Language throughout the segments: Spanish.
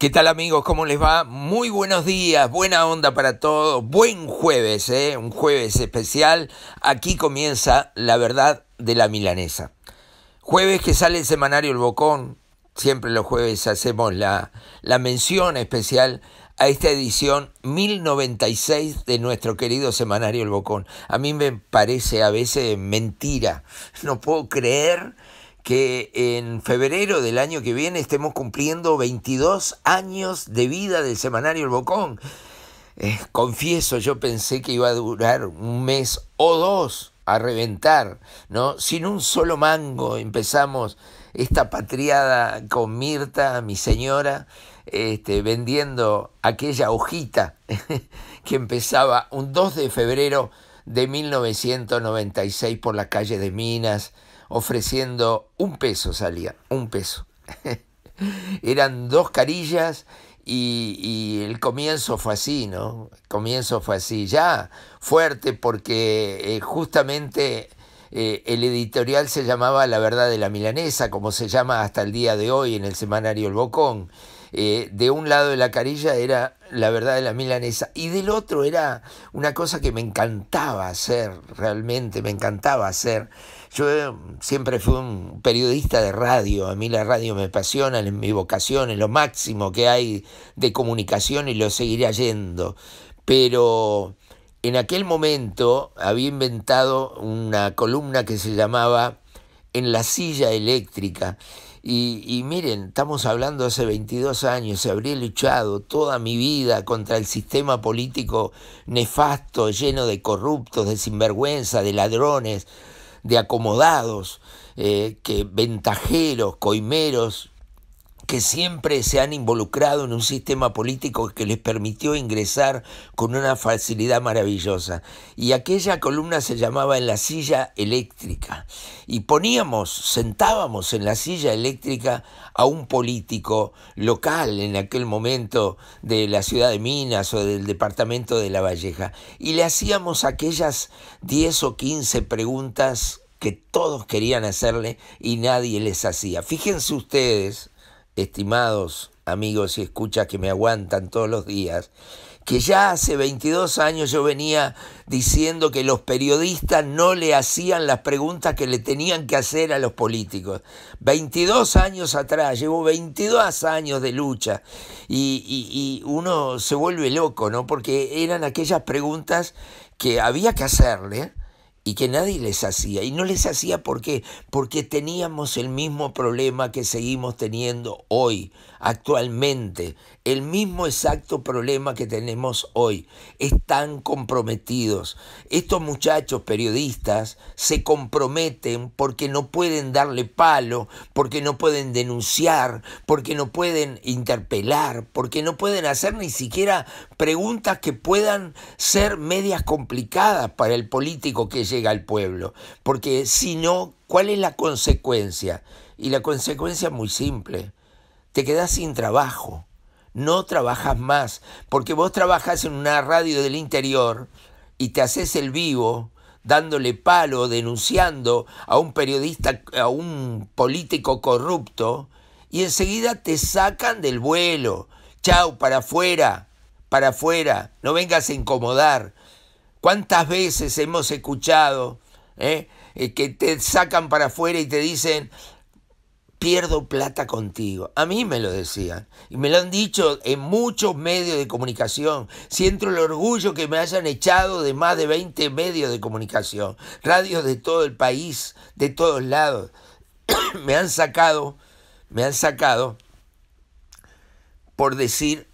¿Qué tal amigos? ¿Cómo les va? Muy buenos días, buena onda para todos, buen jueves, ¿eh? un jueves especial. Aquí comienza la verdad de la milanesa. Jueves que sale el semanario El Bocón, siempre los jueves hacemos la, la mención especial a esta edición 1096 de nuestro querido semanario El Bocón. A mí me parece a veces mentira, no puedo creer que en febrero del año que viene estemos cumpliendo 22 años de vida del semanario El Bocón. Eh, confieso, yo pensé que iba a durar un mes o dos a reventar, ¿no? Sin un solo mango empezamos esta patriada con Mirta, mi señora, este, vendiendo aquella hojita que empezaba un 2 de febrero de 1996 por la calle de Minas, ofreciendo un peso, salía, un peso. Eran dos carillas y, el comienzo fue así, ¿no? El comienzo fue así, ya fuerte porque eh, justamente eh, el editorial se llamaba La verdad de la milanesa, como se llama hasta el día de hoy en el semanario El Bocón. Eh, de un lado de la carilla era la verdad de la milanesa y del otro era una cosa que me encantaba hacer, realmente me encantaba hacer. Yo eh, siempre fui un periodista de radio, a mí la radio me apasiona, es mi vocación, es lo máximo que hay de comunicación y lo seguiré yendo. Pero en aquel momento había inventado una columna que se llamaba En la silla eléctrica. Y, y, miren, estamos hablando hace 22 años, se habría luchado toda mi vida contra el sistema político nefasto, lleno de corruptos, de sinvergüenza, de ladrones, de acomodados, eh, que ventajeros, coimeros, que siempre se han involucrado en un sistema político que les permitió ingresar con una facilidad maravillosa. Y aquella columna se llamaba En la silla eléctrica. Y poníamos, sentábamos en la silla eléctrica a un político local en aquel momento de la ciudad de Minas o del departamento de La Valleja. Y le hacíamos aquellas 10 o 15 preguntas que todos querían hacerle y nadie les hacía. Fíjense ustedes estimados amigos y escuchas que me aguantan todos los días, que ya hace 22 años yo venía diciendo que los periodistas no le hacían las preguntas que le tenían que hacer a los políticos. 22 años atrás, llevo 22 años de lucha y, y uno se vuelve loco, ¿no? Porque eran aquellas preguntas que había que hacerle y que nadie les hacía. Y no les hacía porque porque teníamos el mismo problema que seguimos teniendo hoy, actualmente, el mismo exacto problema que tenemos hoy. Están comprometidos. Estos muchachos periodistas se comprometen porque no pueden darle palo, porque no pueden denunciar, porque no pueden interpelar, porque no pueden hacer ni siquiera preguntas que puedan ser medias complicadas para el político que llega al pueblo. Porque si no, ¿Cuál es la consecuencia? Y la consecuencia es muy simple. Te quedas sin trabajo no trabajas más, porque vos trabajas en una radio del interior y te haces el vivo dándole palo, denunciando a un periodista, a un político corrupto, y enseguida te sacan del vuelo. Chau, para afuera, para afuera, no vengas a incomodar. ¿Cuántas veces hemos escuchado eh, eh que te sacan para afuera y te dicen, pierdo plata contigo. A mí me lo decían y me lo han dicho en muchos medios de comunicación. Siento el orgullo que me hayan echado de más de 20 medios de comunicación, radios de todo el país, de todos lados. me han sacado, me han sacado por decir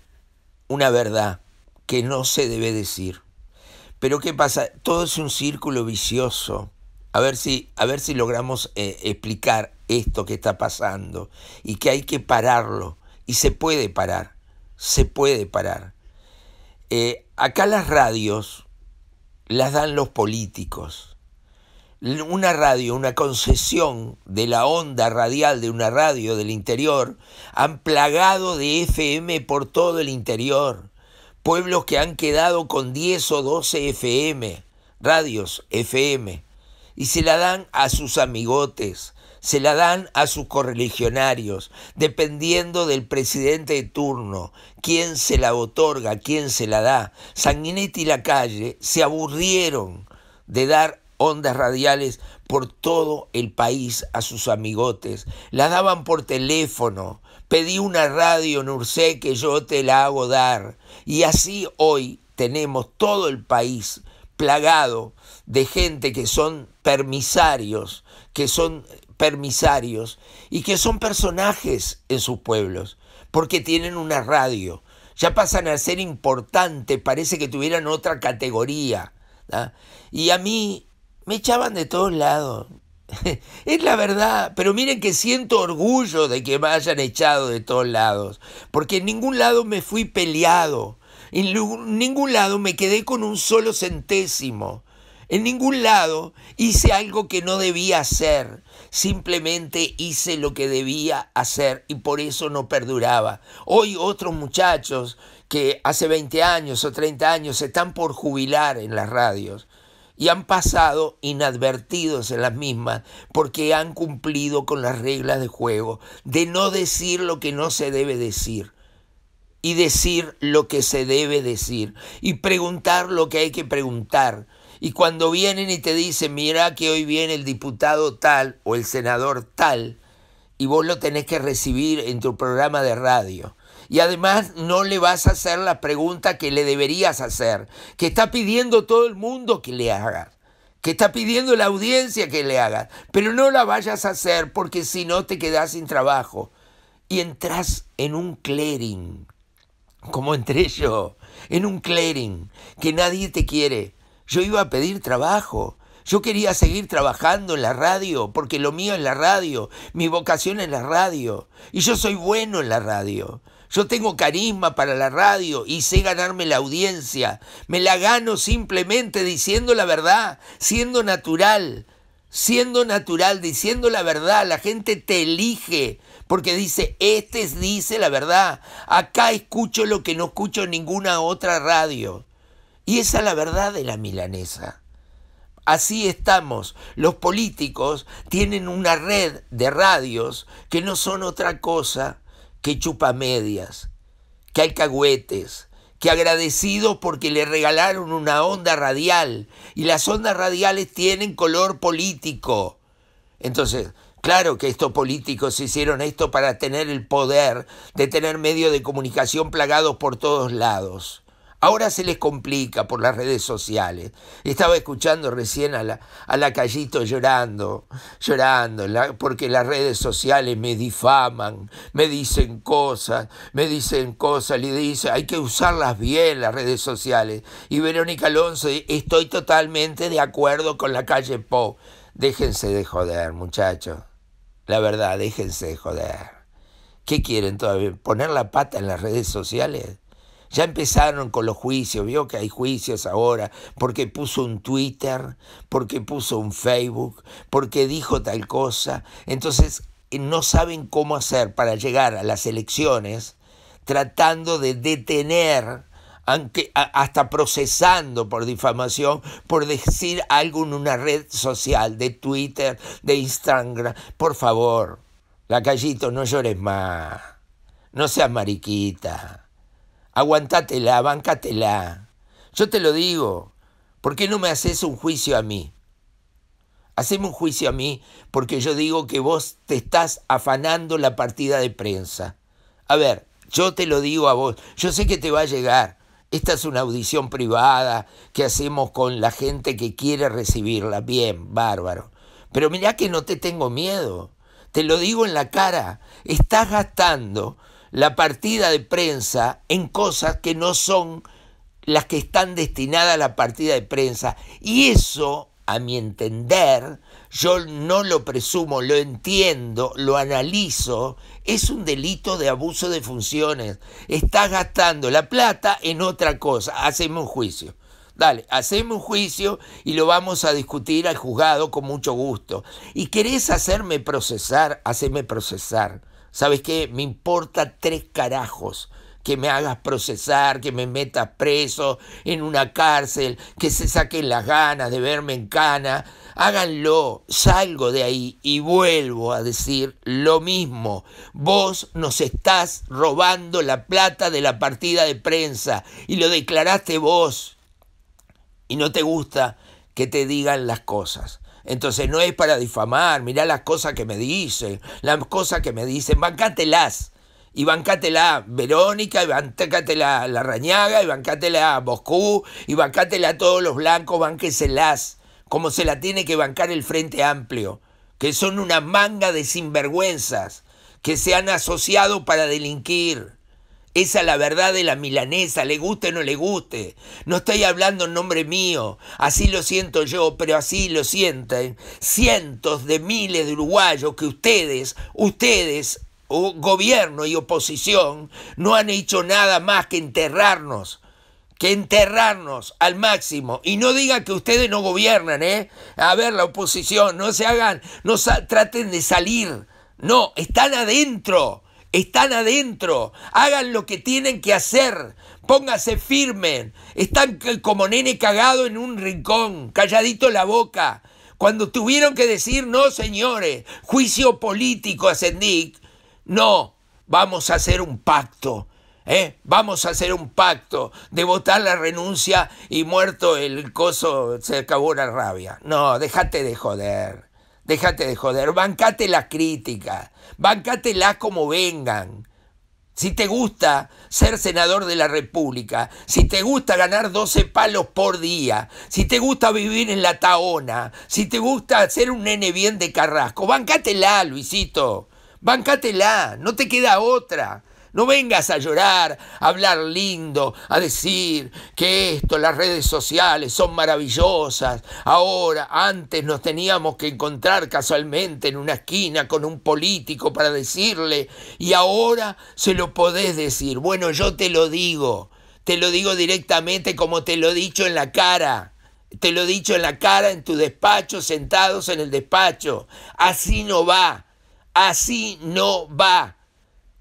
una verdad que no se debe decir. Pero ¿qué pasa? Todo es un círculo vicioso. A ver si, a ver si logramos eh, explicar esto que está pasando y que hay que pararlo. Y se puede parar, se puede parar. Eh, acá las radios las dan los políticos. Una radio, una concesión de la onda radial de una radio del interior, han plagado de FM por todo el interior. Pueblos que han quedado con 10 o 12 FM, radios FM, y se la dan a sus amigotes, se la dan a sus correligionarios, dependiendo del presidente de turno, quién se la otorga, quién se la da. Sanguinetti y la calle se aburrieron de dar ondas radiales por todo el país a sus amigotes. La daban por teléfono. Pedí una radio en Ursé que yo te la hago dar. Y así hoy tenemos todo el país plagado de gente que son permisarios, que son permisarios y que son personajes en sus pueblos, porque tienen una radio, ya pasan a ser importantes, parece que tuvieran otra categoría. Y a mí me echaban de todos lados. es la verdad, pero miren que siento orgullo de que me hayan echado de todos lados, porque en ningún lado me fui peleado, en ningún lado me quedé con un solo centésimo, en ningún lado hice algo que no debía hacer. Simplemente hice lo que debía hacer y por eso no perduraba. Hoy otros muchachos que hace 20 años o 30 años están por jubilar en las radios y han pasado inadvertidos en las mismas porque han cumplido con las reglas de juego de no decir lo que no se debe decir y decir lo que se debe decir y preguntar lo que hay que preguntar y cuando vienen y te dicen, mira que hoy viene el diputado tal o el senador tal, y vos lo tenés que recibir en tu programa de radio. Y además no le vas a hacer la pregunta que le deberías hacer, que está pidiendo todo el mundo que le haga, que está pidiendo la audiencia que le haga, pero no la vayas a hacer porque si no te quedás sin trabajo y entras en un clearing, como entré yo, en un clearing, que nadie te quiere, yo iba a pedir trabajo. Yo quería seguir trabajando en la radio, porque lo mío es la radio, mi vocación es la radio, y yo soy bueno en la radio. Yo tengo carisma para la radio y sé ganarme la audiencia. Me la gano simplemente diciendo la verdad, siendo natural, siendo natural, diciendo la verdad. La gente te elige porque dice, este dice la verdad. Acá escucho lo que no escucho en ninguna otra radio. Y esa es la verdad de la milanesa. Así estamos. Los políticos tienen una red de radios que no son otra cosa que chupamedias, que alcahuetes, que agradecidos porque le regalaron una onda radial. Y las ondas radiales tienen color político. Entonces, Claro que estos políticos hicieron esto para tener el poder de tener medios de comunicación plagados por todos lados. Ahora se les complica por las redes sociales. Estaba escuchando recién a la, a la Callito llorando, llorando, porque las redes sociales me difaman, me dicen cosas, me dicen cosas, le dice, hay que usarlas bien las redes sociales. Y Verónica Alonso, estoy totalmente de acuerdo con la calle Pop. Déjense de joder, muchachos. La verdad, déjense de joder. ¿Qué quieren todavía? ¿Poner la pata en las redes sociales? Ya empezaron con los juicios, vio que hay juicios ahora, porque puso un Twitter, porque puso un Facebook, porque dijo tal cosa. Entonces eh, no saben cómo hacer para llegar a las elecciones tratando de detener, hasta procesando por difamación, por decir algo en una red social, de Twitter, de Instagram. Por favor, la callito, no llores más, no seas mariquita aguantatela, bancatela. Yo te lo digo, ¿por qué no me haces un juicio a mí? Haceme un juicio a mí porque yo digo que vos te estás afanando la partida de prensa. A ver, yo te lo digo a vos, yo sé que te va a llegar. Esta es una audición privada que hacemos con la gente que quiere recibirla. Bien, bárbaro. Pero mirá que no te tengo miedo. Te lo digo en la cara. Estás gastando la partida de prensa en cosas que no son las que están destinadas a la partida de prensa. Y eso, a mi entender, yo no lo presumo, lo entiendo, lo analizo, es un delito de abuso de funciones. Estás gastando la plata en otra cosa. Haceme un juicio. Dale, hacemos un juicio y lo vamos a discutir al juzgado con mucho gusto. ¿Y querés hacerme procesar? Haceme procesar. ¿Sabes qué? Me importa tres carajos que me hagas procesar, que me metas preso en una cárcel, que se saquen las ganas de verme en cana. Háganlo, salgo de ahí y vuelvo a decir lo mismo. Vos nos estás robando la plata de la partida de prensa y lo declaraste vos. Y no te gusta que te digan las cosas. Entonces no es para difamar, mirá las cosas que me dicen, las cosas que me dicen, bancátelas. Y bancátela Verónica, y bancátela la Rañaga, y a Moscú, y a todos los blancos, banqueselas, como se la tiene que bancar el Frente Amplio, que son una manga de sinvergüenzas que se han asociado para delinquir esa es la verdad de la milanesa, le guste o no le guste. No estoy hablando en nombre mío, así lo siento yo, pero así lo sienten cientos de miles de uruguayos que ustedes, ustedes, gobierno y oposición, no han hecho nada más que enterrarnos que enterrarnos al máximo. Y no digan que ustedes no gobiernan, ¿eh? A ver, la oposición, no se hagan, no traten de salir. No, están adentro están adentro, hagan lo que tienen que hacer, pónganse firmes. están como nene cagado en un rincón, calladito la boca. Cuando tuvieron que decir, no señores, juicio político a Sendik, no, vamos a hacer un pacto. ¿Eh? Vamos a hacer un pacto de votar la renuncia y muerto el coso se acabó la rabia. No, déjate de joder. Déjate de joder, bancate las críticas, las como vengan. Si te gusta ser senador de la República, si te gusta ganar 12 palos por día, si te gusta vivir en la Taona, si te gusta ser un nene bien de Carrasco, la Luisito. la no te queda otra. No vengas a llorar, a hablar lindo, a decir que esto, las redes sociales son maravillosas. Ahora, antes nos teníamos que encontrar casualmente en una esquina con un político para decirle y ahora se lo podés decir. Bueno, yo te lo digo, te lo digo directamente como te lo he dicho en la cara. Te lo he dicho en la cara, en tu despacho, sentados en el despacho. Así no va. Así no va.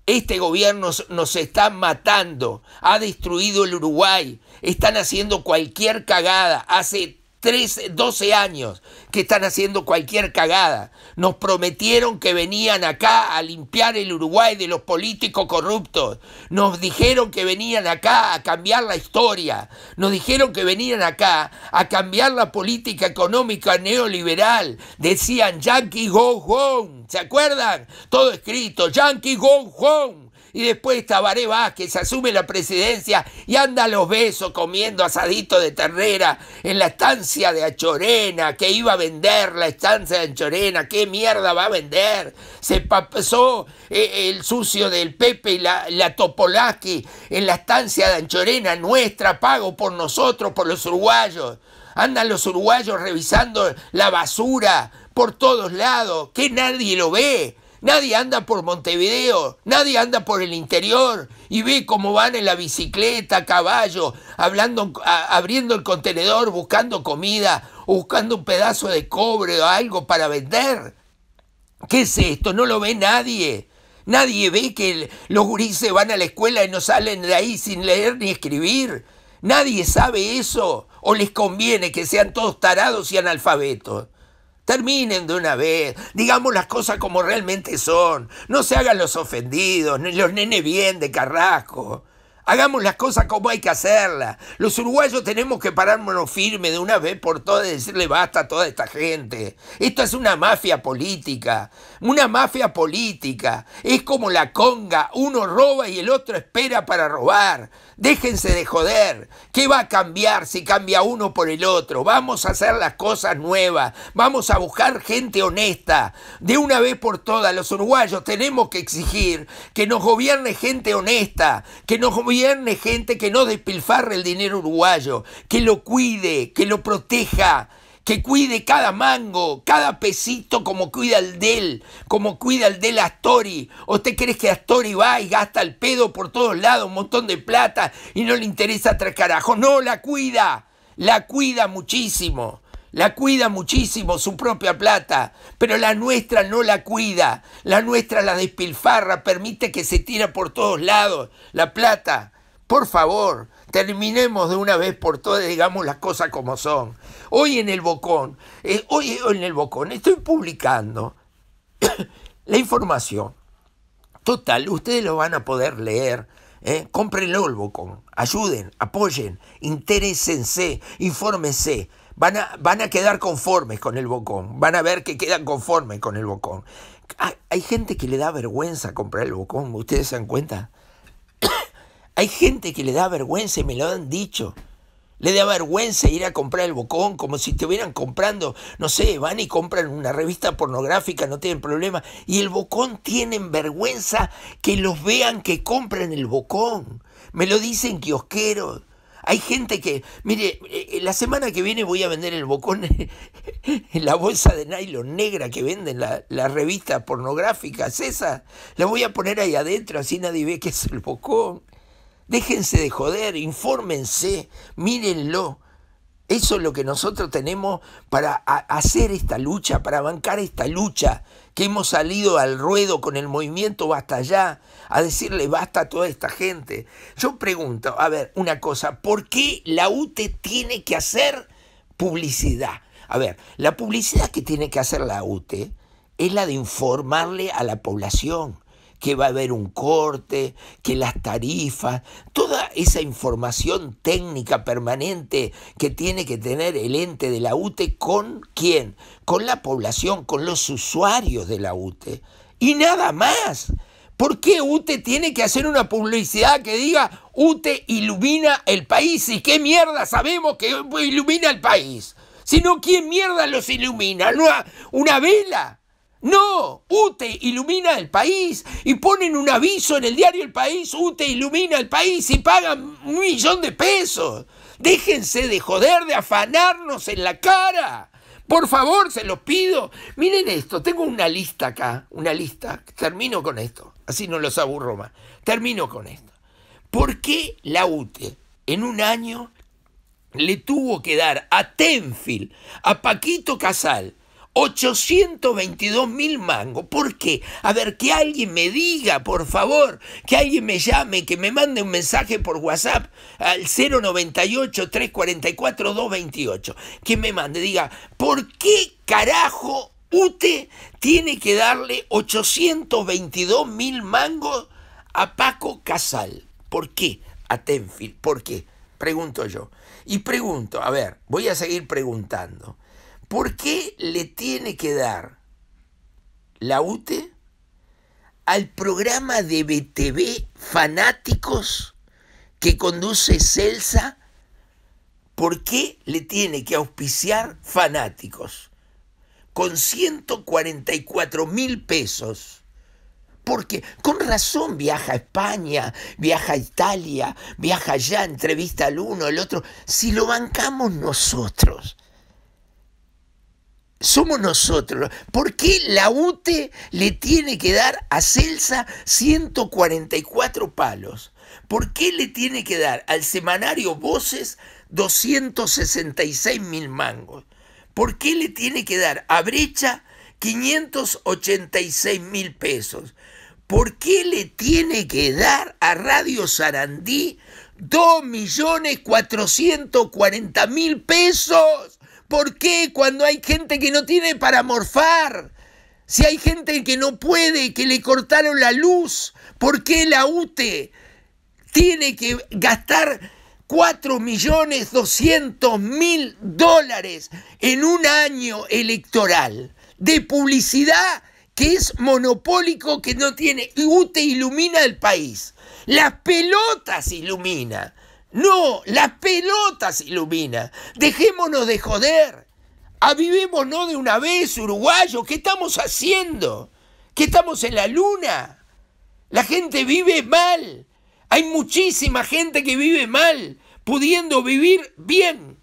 Este gobierno nos está matando, ha destruido el Uruguay, están haciendo cualquier cagada. Hace 13, 12 años que están haciendo cualquier cagada. Nos prometieron que venían acá a limpiar el Uruguay de los políticos corruptos. Nos dijeron que venían acá a cambiar la historia. Nos dijeron que venían acá a cambiar la política económica neoliberal. Decían, Yankee go home. ¿Se acuerdan? Todo escrito, Yankee go home. Y después Tabaré Vázquez asume la presidencia y anda a los besos comiendo asadito de ternera en la estancia de Achorena, que iba a vender la estancia de Anchorena. qué mierda va a vender. Se pasó eh, el sucio del Pepe y la, la en la estancia de Anchorena, nuestra, pago por nosotros, por los uruguayos. Andan los uruguayos revisando la basura por todos lados, que nadie lo ve. Nadie anda por Montevideo, nadie anda por el interior y ve cómo van en la bicicleta, a caballo, hablando, abriendo el contenedor, buscando comida, buscando un pedazo de cobre o algo para vender. ¿Qué es esto? No lo ve nadie. Nadie ve que los gurises van a la escuela y no salen de ahí sin leer ni escribir. Nadie sabe eso. O les conviene que sean todos tarados y analfabetos. Terminen de una vez, digamos las cosas como realmente son, no se hagan los ofendidos, ni los nene bien de Carrasco. Hagamos las cosas como hay que hacerlas. Los uruguayos tenemos que pararnos firme de una vez por todas y decirle basta a toda esta gente. Esto es una mafia política. Una mafia política. Es como la conga. Uno roba y el otro espera para robar. Déjense de joder. ¿Qué va a cambiar si cambia uno por el otro? Vamos a hacer las cosas nuevas. Vamos a buscar gente honesta. De una vez por todas, los uruguayos tenemos que exigir que nos gobierne gente honesta. Que nos gobierne gente que no despilfarre el dinero uruguayo, que lo cuide, que lo proteja, que cuide cada mango, cada pesito como cuida el del, como cuida el del Astori. ¿Usted cree que Astori va y gasta el pedo por todos lados, un montón de plata y no le interesa tres carajos? No, la cuida, la cuida muchísimo la cuida muchísimo su propia plata, pero la nuestra no la cuida, la nuestra la despilfarra, permite que se tira por todos lados la plata. Por favor, terminemos de una vez por todas, digamos las cosas como son. Hoy en el Bocón, eh, hoy en el Bocón estoy publicando la información. Total, ustedes lo van a poder leer. ¿Eh? Cómprenlo el Bocón, ayuden, apoyen, interésense, infórmense. Van a, quedar conformes con el bocón, van a ver que quedan conformes con el bocón. Hay, gente que le da vergüenza comprar el bocón, ¿ustedes se dan cuenta? hay gente que le da vergüenza y me lo han dicho. Le da vergüenza ir a comprar el bocón, como si te estuvieran comprando, no sé, van y compran una revista pornográfica, no tienen problema. Y el bocón tienen vergüenza que los vean que compran el bocón. Me lo dicen kiosqueros, hay gente que, mire, eh, eh, la semana que viene voy a vender el bocón en la bolsa de nylon negra que venden las la revistas pornográficas, esa, la voy a poner ahí adentro, así nadie ve que es el bocón. Déjense de joder, infórmense, mírenlo. Eso es lo que nosotros tenemos para hacer esta lucha, para bancar esta lucha que hemos salido al ruedo con el movimiento Basta Ya a decirle basta a toda esta gente. Yo pregunto, a ver, una cosa, ¿por qué la UTE tiene que hacer publicidad? A ver, la publicidad que tiene que hacer la UTE es la de informarle a la población que va a haber un corte, que las tarifas, toda esa información técnica permanente que tiene que tener el ente de la UTE con quién, con la población, con los usuarios de la UTE. Y nada más. ¿Por qué UTE tiene que hacer una publicidad que diga UTE ilumina el país? ¿Y qué mierda sabemos que ilumina el país? sino ¿quién mierda los ilumina? ¿No? ¿Una vela? No, UTE ilumina el país y ponen un aviso en el diario El País, UTE ilumina el país y pagan un millón de pesos. Déjense de joder, de afanarnos en la cara. Por favor, se los pido. Miren esto, tengo una lista acá, una lista. Termino con esto, así no los aburro más. Termino con esto. ¿Por qué la UTE en un año le tuvo que dar a Tenfil, a Paquito Casal, 822 mil mangos. ¿Por qué? A ver, que alguien me diga, por favor, que alguien me llame, que me mande un mensaje por WhatsApp al 098-344-228. Que me mande, diga, ¿por qué carajo UTE tiene que darle 822 mil mangos a Paco Casal? ¿Por qué? A Tenfield, ¿por qué? Pregunto yo. Y pregunto, a ver, voy a seguir preguntando. ¿Por qué le tiene que dar la UTE al programa de BTV Fanáticos que conduce Celsa? ¿Por qué le tiene que auspiciar Fanáticos con 144 mil pesos? Porque con razón viaja a España, viaja a Italia, viaja allá, entrevista al uno, al otro, si lo bancamos nosotros somos nosotros. ¿Por qué la UTE le tiene que dar a Celsa 144 palos? ¿Por qué le tiene que dar al semanario Voces 266 mil mangos? ¿Por qué le tiene que dar a Brecha 586 mil pesos? ¿Por qué le tiene que dar a Radio Sarandí mil pesos? ¿Por qué cuando hay gente que no tiene para morfar? Si hay gente que no puede, que le cortaron la luz, ¿por qué la UTE tiene que gastar 4.200.000 millones mil dólares en un año electoral de publicidad que es monopólico, que no tiene. UTE ilumina el país. Las pelotas ilumina. No, la pelota se ilumina. Dejémonos de joder. Avivémonos de una vez, uruguayo. ¿Qué estamos haciendo? ¿Qué estamos en la luna? La gente vive mal. Hay muchísima gente que vive mal, pudiendo vivir bien.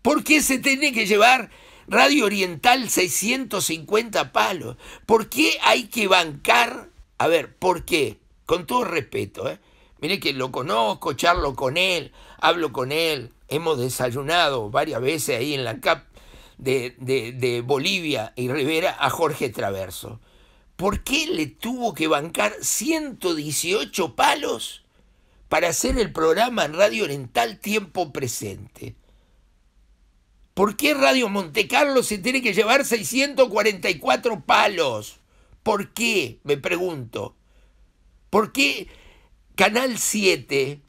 ¿Por qué se tiene que llevar Radio Oriental 650 palos? ¿Por qué hay que bancar? A ver, ¿por qué? Con todo respeto, ¿eh? Mire que lo conozco, charlo con él, hablo con él. Hemos desayunado varias veces ahí en la CAP de, Bolivia y Rivera a Jorge Traverso. ¿Por qué le tuvo que bancar 118 palos para hacer el programa en Radio Oriental Tiempo Presente? ¿Por qué Radio Montecarlo se tiene que llevar 644 palos? ¿Por qué? Me pregunto. ¿Por qué Canal 7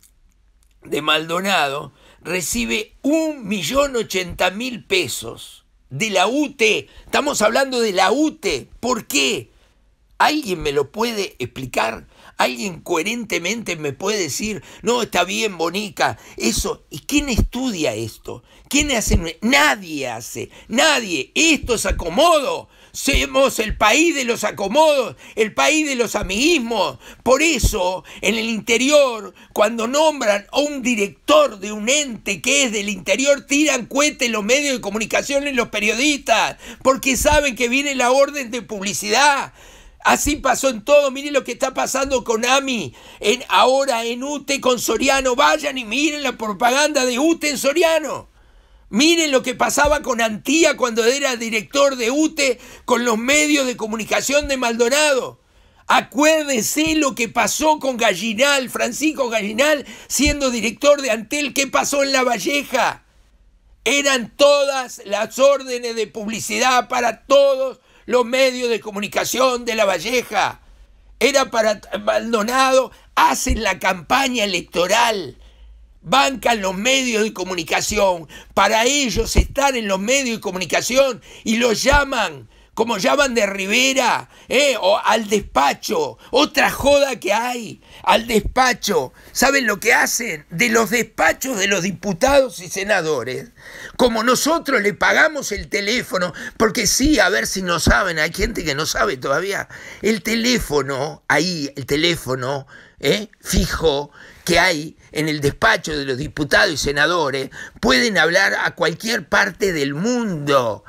de Maldonado recibe un millón mil pesos de la UTE. Estamos hablando de la UTE. ¿Por qué? ¿Alguien me lo puede explicar? ¿Alguien coherentemente me puede decir, no, está bien, bonita. eso? ¿Y quién estudia esto? ¿Quién hace? Nadie hace, nadie. Esto es acomodo. Somos el país de los acomodos, el país de los amiguismos. Por eso, en el interior, cuando nombran a un director de un ente que es del interior, tiran en los medios de comunicación y los periodistas, porque saben que viene la orden de publicidad. Así pasó en todo. Miren lo que está pasando con AMI. En, ahora en UTE con Soriano. Vayan y miren la propaganda de UTE en Soriano. Miren lo que pasaba con Antía cuando era director de UTE con los medios de comunicación de Maldonado. Acuérdense lo que pasó con Gallinal, Francisco Gallinal, siendo director de Antel, ¿qué pasó en La Valleja? Eran todas las órdenes de publicidad para todos los medios de comunicación de La Valleja. Era para Maldonado, hacen la campaña electoral bancan los medios de comunicación para ellos estar en los medios de comunicación y los llaman como llaman de Rivera, eh, o al despacho, otra joda que hay, al despacho. ¿Saben lo que hacen? De los despachos de los diputados y senadores como nosotros le pagamos el teléfono, porque sí, a ver si no saben, hay gente que no sabe todavía, el teléfono, ahí, el teléfono ¿eh? fijo que hay en el despacho de los diputados y senadores, pueden hablar a cualquier parte del mundo.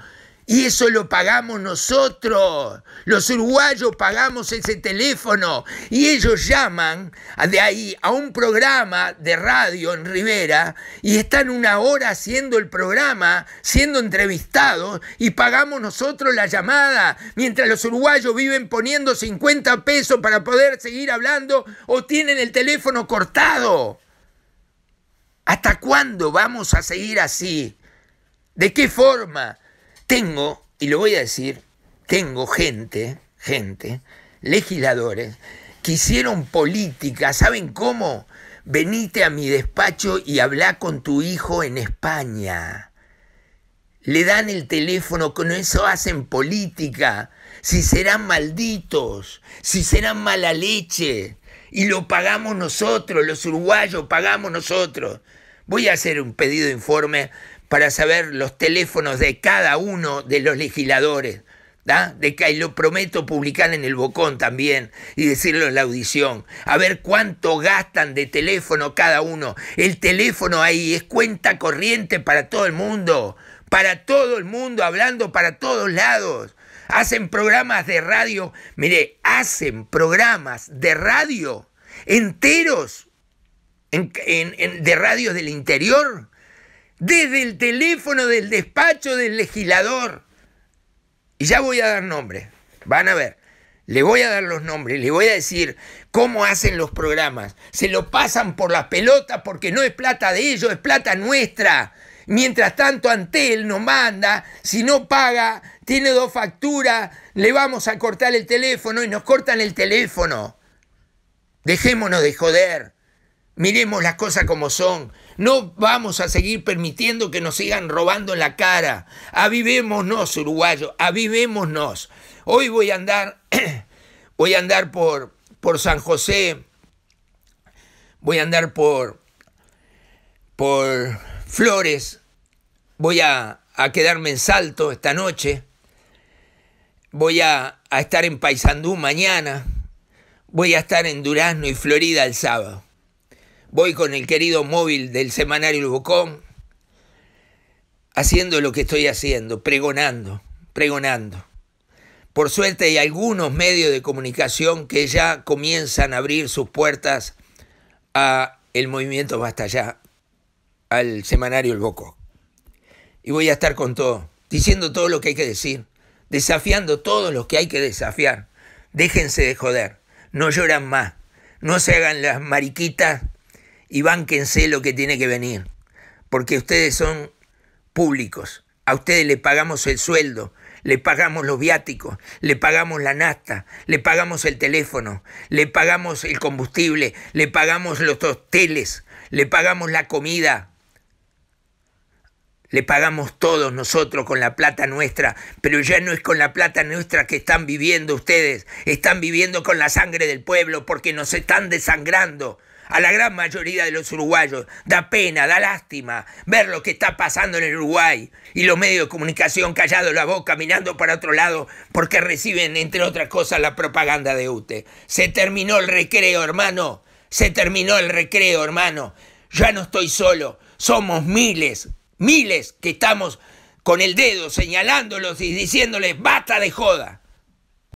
Y eso lo pagamos nosotros. Los uruguayos pagamos ese teléfono. Y ellos llaman de ahí a un programa de radio en Rivera y están una hora haciendo el programa, siendo entrevistados y pagamos nosotros la llamada. Mientras los uruguayos viven poniendo 50 pesos para poder seguir hablando o tienen el teléfono cortado. ¿Hasta cuándo vamos a seguir así? ¿De qué forma? tengo, y lo voy a decir, tengo gente, gente, legisladores, que hicieron política, ¿saben cómo? Venite a mi despacho y habla con tu hijo en España. Le dan el teléfono, con eso hacen política. Si serán malditos, si serán mala leche. Y lo pagamos nosotros, los uruguayos pagamos nosotros. Voy a hacer un pedido de informe para saber los teléfonos de cada uno de los legisladores. De que lo prometo publicar en el Bocón también y decirlo en la audición. A ver cuánto gastan de teléfono cada uno. El teléfono ahí es cuenta corriente para todo el mundo. Para todo el mundo, hablando para todos lados. Hacen programas de radio. Mire, hacen programas de radio enteros de radios del interior desde el teléfono del despacho del legislador. Y ya voy a dar nombres. Van a ver. Le voy a dar los nombres, le voy a decir cómo hacen los programas. Se lo pasan por las pelotas porque no es plata de ellos, es plata nuestra. Mientras tanto, Antel nos manda, si no paga, tiene dos facturas, le vamos a cortar el teléfono y nos cortan el teléfono. Dejémonos de joder. Miremos las cosas como son. No vamos a seguir permitiendo que nos sigan robando en la cara. Avivémonos, uruguayos, avivémonos. Hoy voy a andar, voy a andar por, por San José, voy a andar por, por Flores, voy a, quedarme en Salto esta noche, voy a, a estar en Paysandú mañana, voy a estar en Durazno y Florida el sábado. Voy con el querido móvil del semanario El Bocón, haciendo lo que estoy haciendo, pregonando, pregonando. Por suerte hay algunos medios de comunicación que ya comienzan a abrir sus puertas a el movimiento Basta Ya, al semanario El Bocón. Y voy a estar con todo, diciendo todo lo que hay que decir, desafiando todo lo que hay que desafiar. Déjense de joder, no lloran más, no se hagan las mariquitas y bánquense lo que tiene que venir, porque ustedes son públicos, a ustedes le pagamos el sueldo, le pagamos los viáticos, le pagamos la nasta, le pagamos el teléfono, le pagamos el combustible, le pagamos los hoteles, le pagamos la comida. Le pagamos todos nosotros con la plata nuestra, pero ya no es con la plata nuestra que están viviendo ustedes, están viviendo con la sangre del pueblo porque nos están desangrando a la gran mayoría de los uruguayos. Da pena, da lástima ver lo que está pasando en el Uruguay y los medios de comunicación callados la boca, mirando para otro lado, porque reciben, entre otras cosas, la propaganda de UTE. Se terminó el recreo, hermano. Se terminó el recreo, hermano. Ya no estoy solo. Somos miles, miles que estamos con el dedo señalándolos y diciéndoles basta de joda.